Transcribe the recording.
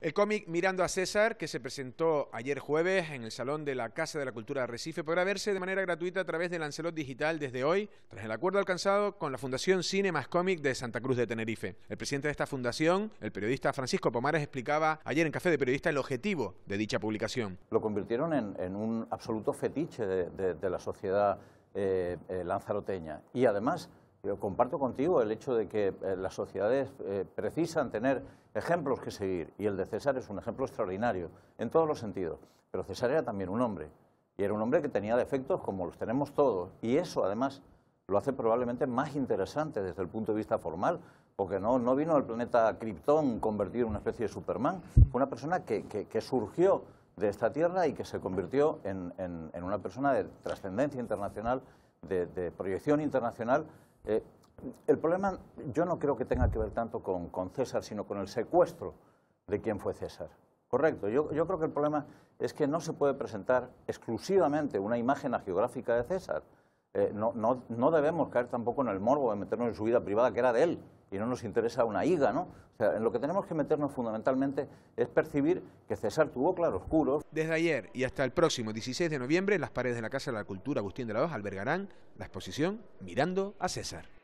El cómic Mirando a César, que se presentó ayer jueves en el Salón de la Casa de la Cultura de Recife, podrá verse de manera gratuita a través de Lancelot Digital desde hoy, tras el acuerdo alcanzado con la Fundación Cinemas más Cómic de Santa Cruz de Tenerife. El presidente de esta fundación, el periodista Francisco Pomares, explicaba ayer en Café de Periodista el objetivo de dicha publicación. Lo convirtieron en, un absoluto fetiche de, la sociedad eh, eh, lanzaroteña y además yo comparto contigo el hecho de que eh, las sociedades eh, precisan tener ejemplos que seguir y el de César es un ejemplo extraordinario en todos los sentidos. Pero César era también un hombre y era un hombre que tenía defectos como los tenemos todos y eso además lo hace probablemente más interesante desde el punto de vista formal porque no, vino al planeta Krypton convertido en una especie de Superman. Fue una persona que, surgió de esta tierra y que se convirtió en, una persona de trascendencia internacional, de, de proyección internacional eh, el problema yo no creo que tenga que ver tanto con, César, sino con el secuestro de quién fue César. Correcto, yo, yo creo que el problema es que no se puede presentar exclusivamente una imagen geográfica de César. Eh, no, no, no, debemos caer tampoco en el morbo de meternos en su vida privada, que era de él, y no nos interesa una higa, ¿no? O sea, en lo que tenemos que meternos fundamentalmente es percibir que César tuvo claroscuros. Desde ayer y hasta el próximo 16 de noviembre, las paredes de la Casa de la Cultura Agustín de la Hoja albergarán la exposición Mirando a César.